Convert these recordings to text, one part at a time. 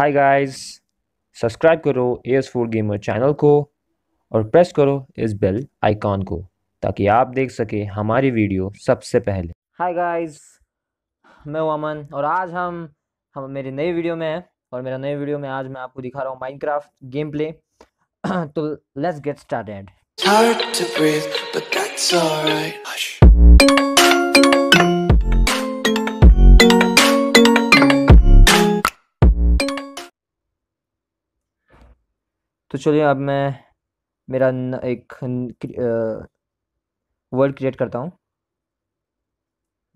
हाय guys subscribe करो S four gamer channel को और प्रेस करो इस बेल आइकॉन को ताकि आप देख सके हमारी वीडियो सबसे पहले हाय गाइस मैं हूं अमन और आज हम हम मेरी नई वीडियो में हैं और मेरा नई वीडियो में आज मैं आपको दिखा रहा हूँ माइनक्राफ्ट गेम प्ले तो let's get started hard to breathe, but that's alright. Hush. तो चलिए अब मैं मेरा एक वर्ल्ड क्रिएट करता हूँ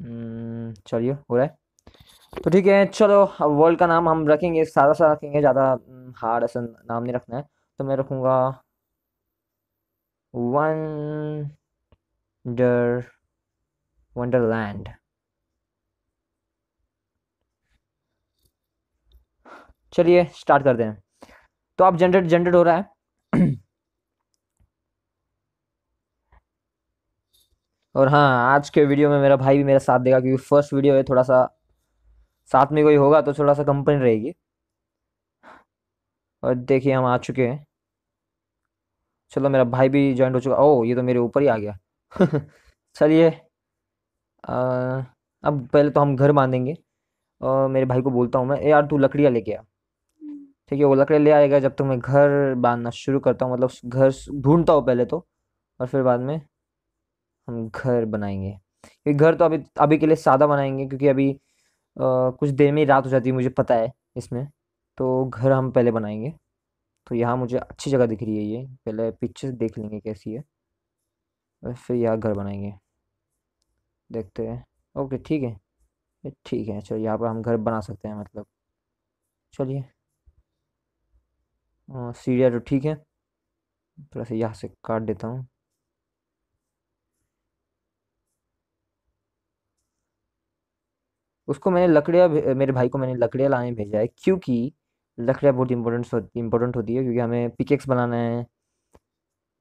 हम्म, चलिए हो रहा है तो ठीक है चलो अब वर्ल्ड का नाम हम रखेंगे सारा सा रखेंगे ज़्यादा हार्ड हम्म, ऐसा नाम नहीं रखना है तो मैं रखूँगा वंडर वंडरलैंड चलिए स्टार्ट करते हैं तो आप जनरेट जनरेट हो रहा है और हाँ आज के वीडियो में मेरा भाई भी मेरा साथ देगा क्योंकि फर्स्ट वीडियो है थोड़ा सा साथ में कोई होगा तो थोड़ा सा कंपनी रहेगी और देखिए हम आ चुके हैं चलो मेरा भाई भी ज्वाइंट हो चुका ओ ये तो मेरे ऊपर ही आ गया चलिए अब पहले तो हम घर बांधेंगे और मेरे भाई को बोलता हूँ मैं यार तू लकड़ियाँ लेके आ ठीक है वो लकड़े ले आएगा जब तक तो मैं घर बांधना शुरू करता हूँ मतलब घर ढूंढता हूँ पहले तो और फिर बाद में हम घर बनाएंगे क्योंकि घर तो अभी अभी के लिए सादा बनाएंगे क्योंकि अभी आ, कुछ देर में ही रात हो जाती है मुझे पता है इसमें तो घर हम पहले बनाएंगे तो यहाँ मुझे अच्छी जगह दिख रही है ये पहले पिक्चर देख लेंगे कैसी है और फिर यहाँ घर बनाएंगे देखते हैं ओके ठीक है ठीक है चलो यहाँ पर हम घर बना सकते हैं मतलब चलिए हाँ, सीढ़िया तो ठीक है थोड़ा सा यहाँ से काट देता हूँ उसको मैंने लकड़िया मेरे भाई को मैंने लकड़िया लाने भेजा है क्योंकि लकड़िया बहुत इम्पोर्टेंट होती इम्पोर्टेंट होती है क्योंकि हमें पिकेक्स बनाना है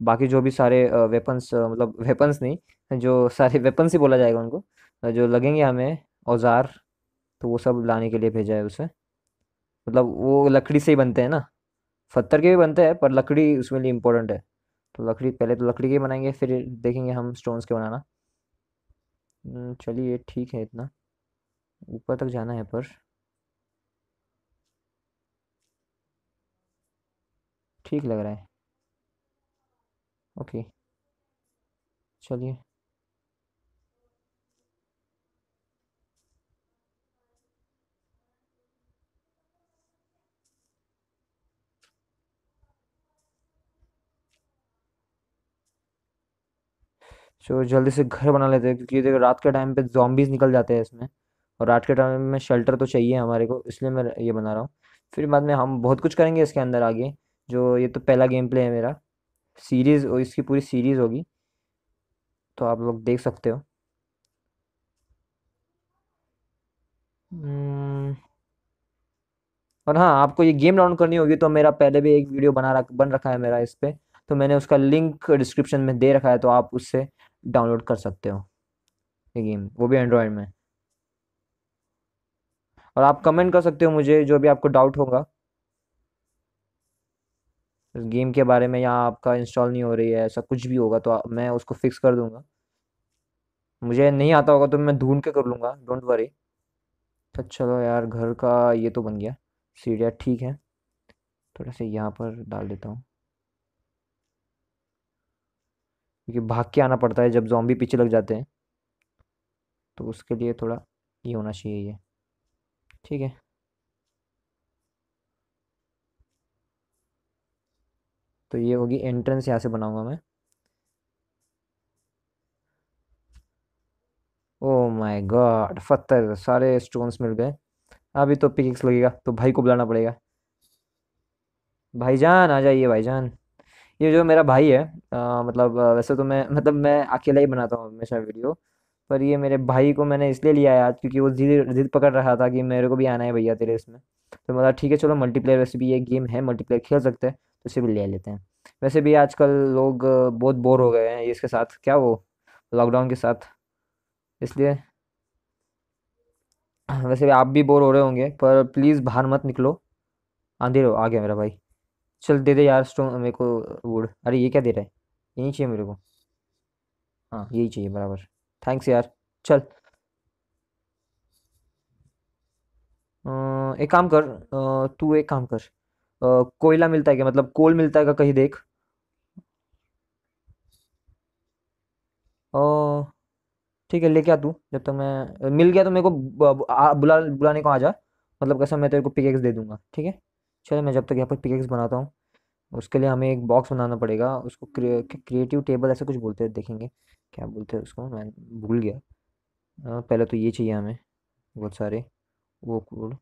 बाकी जो भी सारे वेपन्स मतलब वेपन्स नहीं जो सारे वेपन्स ही बोला जाएगा उनको जो लगेंगे हमें औजार तो वो सब लाने के लिए भेजा है उसे मतलब वो लकड़ी से ही बनते हैं ना पत्थर के भी बनते हैं पर लकड़ी उसमें लिए इम्पोर्टेंट है तो लकड़ी पहले तो लकड़ी के बनाएंगे फिर देखेंगे हम स्टोन्स के बनाना हम्म, चलिए ठीक है इतना ऊपर तक जाना है पर ठीक लग रहा है ओके चलिए जो जल्दी से घर बना लेते हैं क्योंकि देखो रात के टाइम पे जॉम्बीज निकल जाते हैं इसमें और रात के टाइम में शेल्टर तो चाहिए हमारे को इसलिए मैं ये बना रहा हूँ फिर बाद में हम बहुत कुछ करेंगे इसके अंदर आगे जो ये तो पहला गेम प्ले है मेरा सीरीज़ और इसकी पूरी सीरीज़ होगी तो आप लोग देख सकते हो हम्म। और हाँ आपको ये गेम डाउनलोड करनी होगी तो मेरा पहले भी एक वीडियो बना रख बन रखा है मेरा इस पर तो मैंने उसका लिंक डिस्क्रिप्शन में दे रखा है तो आप उससे डाउनलोड कर सकते हो ये गेम वो भी एंड्रॉयड में और आप कमेंट कर सकते हो मुझे जो भी आपको डाउट होगा इस गेम के बारे में यहाँ आपका इंस्टॉल नहीं हो रही है ऐसा कुछ भी होगा तो मैं उसको फिक्स कर दूंगा मुझे नहीं आता होगा तो मैं ढूंढ के कर लूँगा डोंट वरी तो चलो यार घर का ये तो बन गया सीढ़िया ठीक है थोड़ा सा यहाँ पर डाल देता हूँ क्योंकि भाग के आना पड़ता है जब जॉम्बी पीछे लग जाते हैं तो उसके लिए थोड़ा ये होना चाहिए ये ठीक है तो ये होगी एंट्रेंस यहाँ से बनाऊंगा मैं ओ माय गॉड पत्थर सारे स्टोन्स मिल गए अभी तो पिक्स लगेगा तो भाई को बुलाना पड़ेगा भाईजान आ जाइए भाईजान ये जो मेरा भाई है आ, मतलब वैसे तो मैं मतलब मैं अकेला ही बनाता हूँ हमेशा वीडियो पर ये मेरे भाई को मैंने इसलिए लिया आज क्योंकि वो जिद जिद पकड़ रहा था कि मेरे को भी आना है भैया तेरे इसमें तो मतलब ठीक है चलो मल्टीप्लेयर वैसे भी ये गेम है मल्टीप्लेयर खेल सकते हैं तो उसे भी ले लेते हैं वैसे भी आजकल लोग बहुत बोर हो गए हैं इसके साथ क्या वो लॉकडाउन के साथ इसलिए वैसे भी आप भी बोर हो रहे होंगे पर प्लीज़ बाहर मत निकलो आंधेर रहो आ गया मेरा भाई चल दे दे यार स्टोन मेरे को वुड अरे ये क्या दे रहा है यही चाहिए मेरे को हाँ यही चाहिए बराबर थैंक्स यार चल एक काम कर तू एक काम कर कोयला मिलता है क्या मतलब कोल मिलता है क्या कहीं देख ठीक है लेके आ तू जब तक तो मैं मिल गया तो मेरे को बुला बुलाने को आ जा मतलब कैसा मैं तेरे को पिकेक्स दे दूंगा ठीक है चलो मैं जब तक यहाँ पर पिकेक्स बनाता हूँ उसके लिए हमें एक बॉक्स बनाना पड़ेगा उसको क्रिएटिव टेबल ऐसा कुछ बोलते हैं देखेंगे क्या बोलते हैं उसको मैं भूल गया आ, हाँ, पहले तो ये चाहिए हमें बहुत सारे वो कूल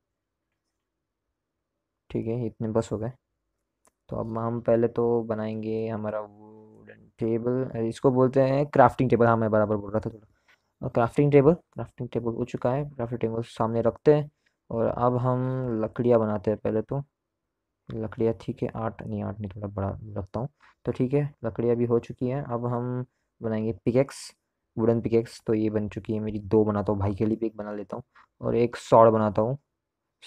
ठीक है इतने बस हो गए तो अब हम पहले तो बनाएंगे हमारा वुडन टेबल इसको बोलते हैं क्राफ्टिंग टेबल हाँ मैं बराबर बोल रहा था थोड़ा और क्राफ्टिंग टेबल क्राफ्टिंग टेबल हो चुका है क्राफ्टिंग टेबल सामने रखते हैं और अब हम लकड़ियाँ बनाते हैं पहले तो लकड़ियाँ ठीक है आठ नहीं आठ नहीं थोड़ा बड़ा रखता हूँ तो ठीक है लकड़ियाँ भी हो चुकी हैं अब हम बनाएंगे पिकेक्स वुडन पिकेक्स तो ये बन चुकी है मेरी दो बनाता हूँ भाई के लिए भी एक बना लेता हूँ और एक सॉड बनाता हूँ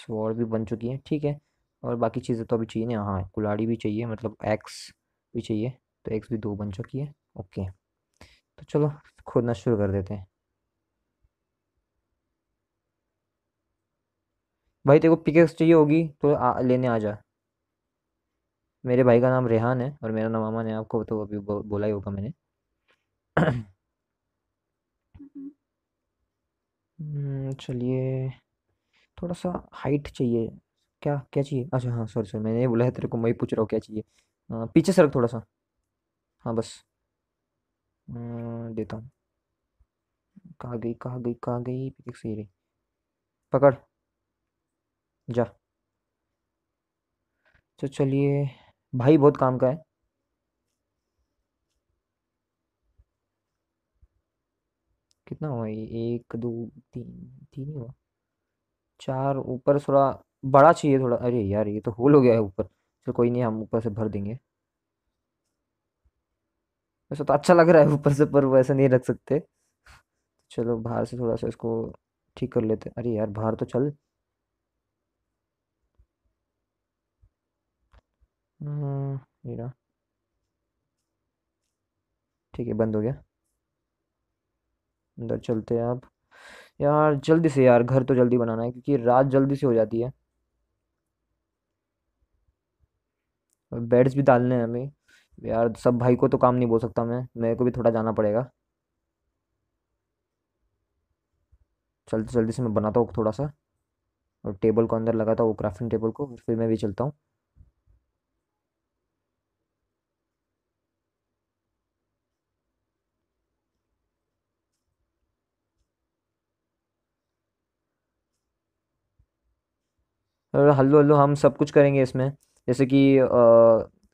सॉड भी बन चुकी है ठीक है और बाकी चीज़ें तो अभी चाहिए ना हाँ कुलाड़ी भी चाहिए मतलब एक्स भी चाहिए तो एक्स भी दो बन चुकी है ओके तो चलो खोदना शुरू कर देते हैं भाई तेरे को पिकेक्स चाहिए होगी तो आ, लेने आ जा मेरे भाई का नाम रेहान है और मेरा नाम मामा ने आपको तो अभी बोला ही होगा मैंने हम्म। हम्म, चलिए थोड़ा सा हाइट चाहिए क्या क्या चाहिए अच्छा हाँ सॉरी सॉरी मैंने बोला है तेरे को मैं पूछ रहा हूँ क्या चाहिए आ, पीछे सड़क थोड़ा सा हाँ बस आ, देता हूँ कहाँ गई कहाँ गई कहाँ गई सही रही पकड़ जा तो चलिए भाई बहुत काम का है कितना हुआ ये एक दो तीन तीन ही हुआ चार ऊपर थोड़ा बड़ा चाहिए थोड़ा अरे यार ये तो होल हो गया है ऊपर चलो कोई नहीं हम ऊपर से भर देंगे वैसे तो अच्छा लग रहा है ऊपर से पर ऐसा नहीं रख सकते चलो बाहर से थोड़ा सा इसको ठीक कर लेते अरे यार बाहर तो चल हम्म, ये ठीक है बंद हो गया अंदर चलते हैं आप यार जल्दी से यार घर तो जल्दी बनाना है क्योंकि रात जल्दी से हो जाती है और बेड्स भी डालने हैं हमें यार सब भाई को तो काम नहीं बोल सकता मैं मेरे को भी थोड़ा जाना पड़ेगा चलते जल्दी से मैं बनाता हूँ थोड़ा सा और टेबल को अंदर लगाता हूँ क्राफ्टिंग टेबल को फिर मैं भी चलता हूँ और हल्लो हल्लो हम सब कुछ करेंगे इसमें जैसे कि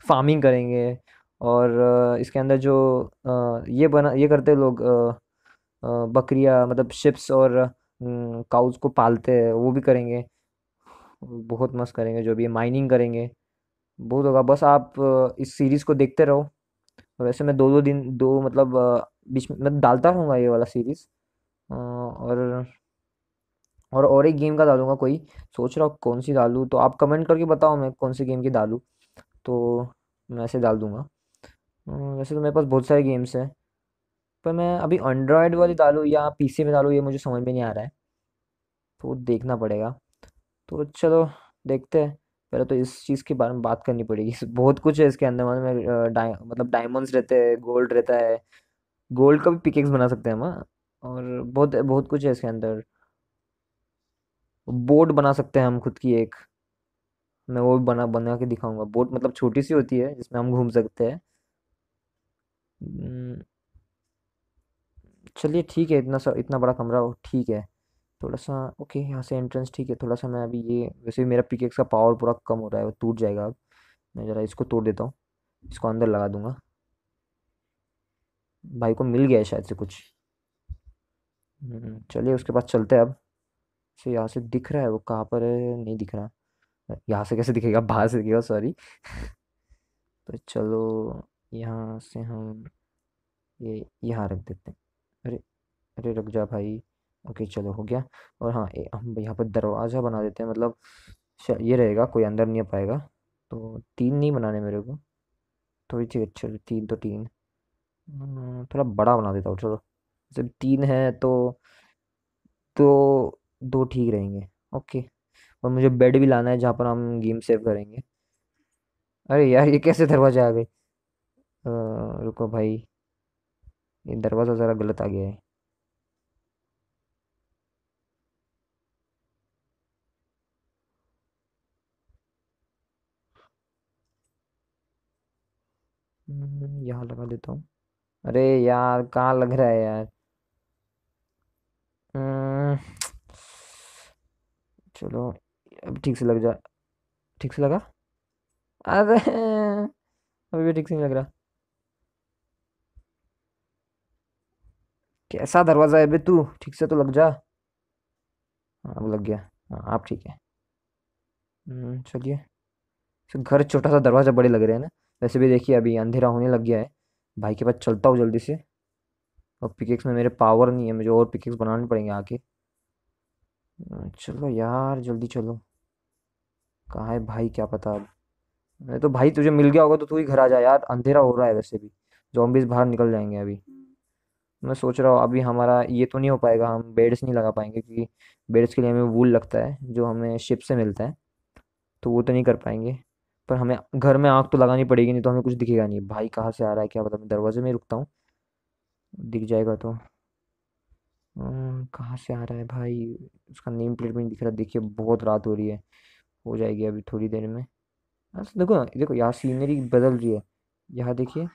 फार्मिंग करेंगे और इसके अंदर जो ये बना ये करते लोग बकरियाँ मतलब शिप्स और काउज को पालते हैं वो भी करेंगे बहुत मस्त करेंगे जो भी माइनिंग करेंगे बहुत होगा बस आप इस सीरीज़ को देखते रहो वैसे मैं दो दो दिन दो मतलब बीच में मैं डालता रहूँगा ये वाला सीरीज़ और और और एक गेम का डालूंगा कोई सोच रहा हूँ कौन सी डालूँ तो आप कमेंट करके बताओ मैं कौन सी गेम की डालूँ तो मैं ऐसे डाल दूँगा हम्म, वैसे तो मेरे पास बहुत सारे गेम्स हैं पर मैं अभी एंड्रॉयड वाली डालूँ या पीसी में डालूँ ये मुझे समझ में नहीं आ रहा है तो देखना पड़ेगा तो चलो देखते हैं पहले तो इस चीज़ के बारे में बात करनी पड़ेगी बहुत कुछ है इसके अंदर मतलब मतलब डायमंड्स रहते हैं गोल्ड रहता है गोल्ड का भी पिकेक्स बना सकते हैं हम हाँ। और बहुत बहुत कुछ है इसके अंदर बोट बना सकते हैं हम खुद की एक मैं वो भी बना बना के दिखाऊंगा बोट मतलब छोटी सी होती है जिसमें हम घूम सकते हैं हम्म, चलिए ठीक है इतना सा इतना बड़ा कमरा ठीक है थोड़ा सा ओके यहाँ से एंट्रेंस ठीक है थोड़ा सा मैं अभी ये वैसे मेरा पिकेक्स का पावर पूरा कम हो रहा है वो टूट जाएगा अब मैं ज़रा इसको तोड़ देता हूँ इसको अंदर लगा दूँगा भाई को मिल गया है शायद से कुछ हम्म, चलिए उसके बाद चलते हैं अब से यहाँ से दिख रहा है वो कहाँ पर है नहीं दिख रहा यहाँ से कैसे दिखेगा बाहर से दिखेगा सॉरी तो चलो यहाँ से हम ये यहाँ रख देते हैं अरे अरे रख जा भाई ओके चलो हो गया और हाँ ए, हम यहाँ पर दरवाज़ा बना देते हैं मतलब ये रहेगा कोई अंदर नहीं आ पाएगा तो तीन नहीं बनाने मेरे को थोड़ी चीज अच्छे तीन तो तीन हम्म, थोड़ा बड़ा बना देता हूँ चलो जब तीन है तो तो दो ठीक रहेंगे ओके और मुझे बेड भी लाना है जहाँ पर हम गेम सेव करेंगे अरे यार ये कैसे दरवाज़ा आ गए रुको भाई ये दरवाज़ा ज़रा गलत आ गया है हम्म, यहाँ लगा देता हूँ अरे यार कहाँ लग रहा है यार हम्म। चलो अब ठीक से लग जा ठीक से लगा अरे अभी भी ठीक से नहीं लग रहा कैसा दरवाज़ा है बे तू ठीक से तो लग जा हाँ अब लग गया हाँ आप ठीक है हम्म, चलिए तो घर छोटा सा दरवाज़ा बड़े लग रहे हैं ना वैसे भी देखिए अभी अंधेरा होने लग गया है भाई के पास चलता हूँ जल्दी से और पिकेक्स में मेरे पावर नहीं है मुझे और पिकेक्स बनाने पड़ेंगे आके हाँ, चलो यार जल्दी चलो कहाँ है भाई क्या पता अब नहीं तो भाई तुझे मिल गया होगा तो तू ही घर आ जा यार अंधेरा हो रहा है वैसे भी जॉम्बीज बाहर निकल जाएंगे अभी मैं सोच रहा हूँ अभी हमारा ये तो नहीं हो पाएगा हम बेड्स नहीं लगा पाएंगे क्योंकि बेड्स के लिए हमें वूल लगता है जो हमें शिप से मिलता है तो वो तो नहीं कर पाएंगे पर हमें घर में आँख तो लगानी पड़ेगी नहीं तो हमें कुछ दिखेगा नहीं भाई कहाँ से आ रहा है क्या पता मैं दरवाजे में रुकता हूँ दिख जाएगा तो कहाँ से आ रहा है भाई उसका नेम प्लेट भी नहीं दिख रहा देखिए बहुत रात हो रही है हो जाएगी अभी थोड़ी देर में अच्छा देखो ना देखो यहाँ सीनरी बदल रही है यहाँ देखिए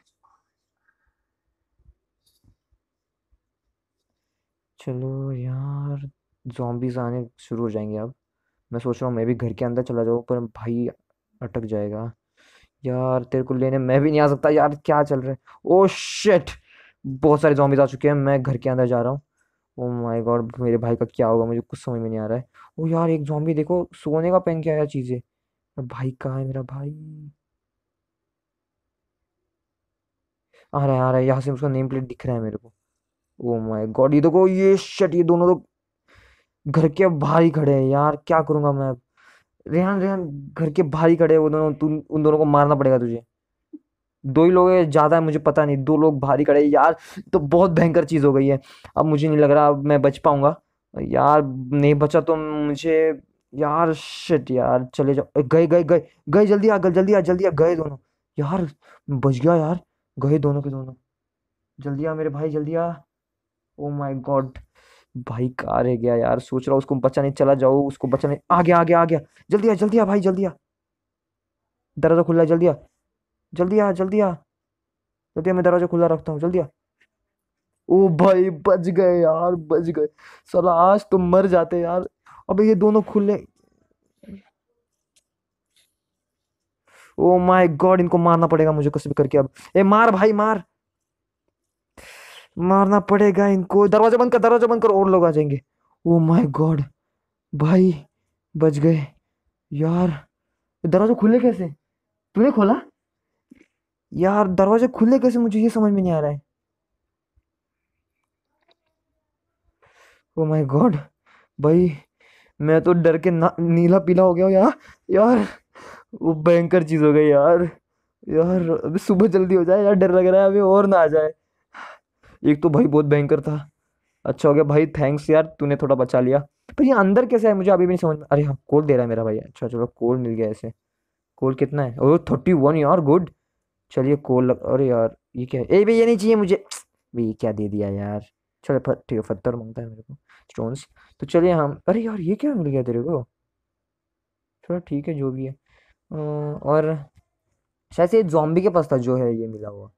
चलो यार जॉम्बीज आने शुरू हो जाएंगे अब मैं सोच रहा हूँ मैं भी घर के अंदर चला जाऊँ पर भाई अटक जाएगा यार तेरे को लेने मैं भी नहीं आ सकता यार क्या चल रहा है ओ oh शिट बहुत सारे जॉम्बीज आ चुके हैं मैं घर के अंदर जा रहा हूँ ओ माय गॉड मेरे भाई का क्या होगा मुझे कुछ समझ में नहीं आ रहा है ओ oh यार एक जॉम्बी देखो सोने का पहन के आया चीज़ें भाई कहाँ है मेरा भाई आ रहा है आ रहा है यहाँ से उसका नेम प्लेट दिख रहा है मेरे को ओ माय गॉड ये देखो ये शट ये दोनों तो घर के बाहर ही खड़े हैं यार क्या करूंगा मैं रेहान रेहान घर के बाहर ही खड़े हैं वो दोनों उन दोनों को मारना पड़ेगा तुझे दो ही लोग ज़्यादा है मुझे पता नहीं दो लोग भारी खड़े यार तो बहुत भयंकर चीज़ हो गई है अब मुझे नहीं लग रहा अब मैं बच पाऊँगा यार नहीं बचा तो मुझे यार शिट यार चले जाओ गए गए गए गए जल्दी आ गए जल्दी आ जल्दी आ गए दोनों यार बच गया यार गए दोनों के दोनों जल्दी आ मेरे भाई जल्दी आ ओ माय गॉड भाई कहाँ रह गया यार सोच रहा उसको बचा नहीं चला जाओ उसको बचा नहीं आ गया आ गया आ गया जल्दी आ जल्दी आ भाई जल्दी आ दरवाजा खुला जल्दी आ जल्दी आ जल्दी आ जल्दी मैं दरवाजा खुला रखता हूँ जल्दी आ ओ भाई बच गए यार बच गए साला आज तो मर जाते यार अबे ये दोनों खुले ओ माय गॉड इनको मारना पड़ेगा मुझे कुछ भी करके अब ए मार भाई मार मारना पड़ेगा इनको दरवाजा बंद कर दरवाजा बंद कर और लोग आ जाएंगे ओ माय गॉड भाई बच गए यार दरवाजा खुले कैसे तूने खोला यार दरवाजे खुले कैसे मुझे ये समझ में नहीं आ रहा है ओ माय गॉड भाई मैं तो डर के ना नीला पीला हो गया यार यार वो भयंकर चीज़ हो गई यार यार अभी सुबह जल्दी हो जाए यार डर लग रहा है अभी और ना आ जाए एक तो भाई बहुत भयंकर था अच्छा हो गया भाई थैंक्स यार तूने थोड़ा बचा लिया पर ये अंदर कैसे है मुझे अभी भी नहीं समझ में अरे हाँ कोल दे रहा है मेरा भाई अच्छा चलो कोल मिल गया ऐसे कोल कितना है ओ थर्टी वन यार गुड चलिए कोल लग अरे यार ये क्या है ए भाई ये नहीं चाहिए मुझे भाई ये क्या दे दिया यार चलो ठीक है पत्थर मांगता है मेरे को स्टोन्स तो चलिए हम अरे यार ये क्या मिल गया तेरे को चलो ठीक है जो भी है और शायद से ये जॉम्बी के पास था जो है ये मिला हुआ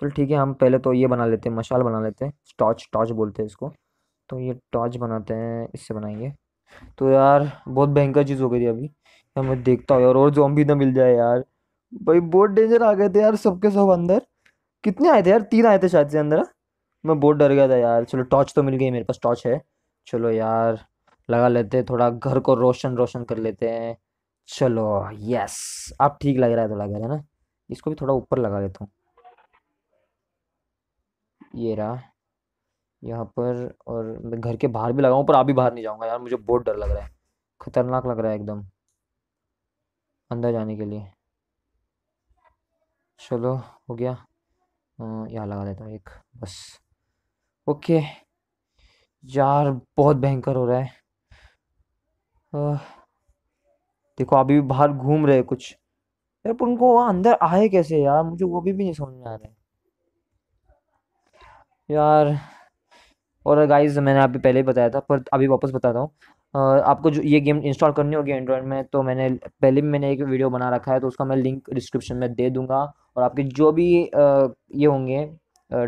चलो ठीक है हम पहले तो ये बना लेते हैं मशाल बना लेते हैं टॉर्च टॉर्च बोलते हैं इसको तो ये टॉर्च बनाते हैं इससे बनाएंगे तो यार बहुत भयंकर चीज़ हो गई थी अभी मैं देखता हूँ यार और जॉम्बी ना मिल जाए यार भाई बहुत डेंजर आ गए थे यार सबके सब अंदर कितने आए थे यार तीन आए थे शायद से अंदर हाँ। मैं बहुत डर गया था यार चलो टॉर्च तो मिल गई मेरे पास टॉर्च है चलो यार लगा लेते हैं थोड़ा घर को रोशन रोशन कर लेते हैं चलो यस आप ठीक लग रहा है थोड़ा घर है ना इसको भी थोड़ा ऊपर लगा लेता हूँ ये रहा यहाँ पर और मैं घर के बाहर भी लगाऊँ पर अभी बाहर नहीं जाऊँगा यार मुझे बहुत डर लग रहा है खतरनाक लग रहा है एकदम अंदर जाने के लिए चलो हो गया यहाँ लगा देता हूँ एक बस ओके यार बहुत भयंकर हो रहा है आ, देखो अभी भी बाहर घूम रहे कुछ यार पर उनको अंदर आए कैसे यार मुझे वो भी, भी नहीं समझ में आ रहा है यार और गाइज मैंने अभी पहले ही बताया था पर अभी वापस बताता हूँ आपको जो ये गेम इंस्टॉल करनी होगी एंड्रॉयड में तो मैंने पहले भी मैंने एक वीडियो बना रखा है तो उसका मैं लिंक डिस्क्रिप्शन में दे दूंगा और आपके जो भी ये होंगे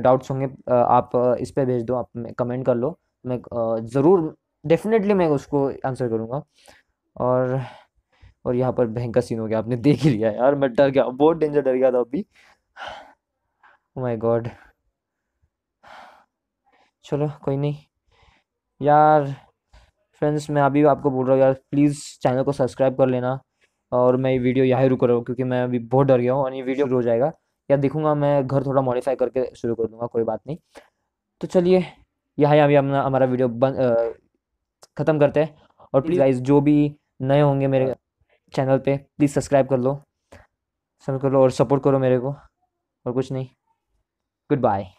डाउट्स होंगे आप इस पर भेज दो आप कमेंट कर लो तो मैं ज़रूर डेफिनेटली मैं उसको आंसर करूँगा और और यहाँ पर भयंकर सीन हो गया आपने देख ही लिया यार मैं डर गया बहुत डेंजर डर गया था अभी माय oh गॉड चलो कोई नहीं यार फ्रेंड्स मैं अभी आपको बोल रहा हूँ यार प्लीज़ चैनल को सब्सक्राइब कर लेना और मैं ये वीडियो यहाँ रुक रहा हूँ क्योंकि मैं अभी बहुत डर गया हूँ और ये वीडियो हो जाएगा या देखूंगा मैं घर थोड़ा मॉडिफाई करके शुरू कर दूंगा कोई बात नहीं तो चलिए यहाँ यहाँ अपना हमारा वीडियो बंद ख़त्म करते हैं और प्लीज़ गाइज जो भी नए होंगे मेरे चैनल हाँ। पे प्लीज़ सब्सक्राइब कर लो सब्सक्राइब कर लो और सपोर्ट करो मेरे को और कुछ नहीं गुड बाय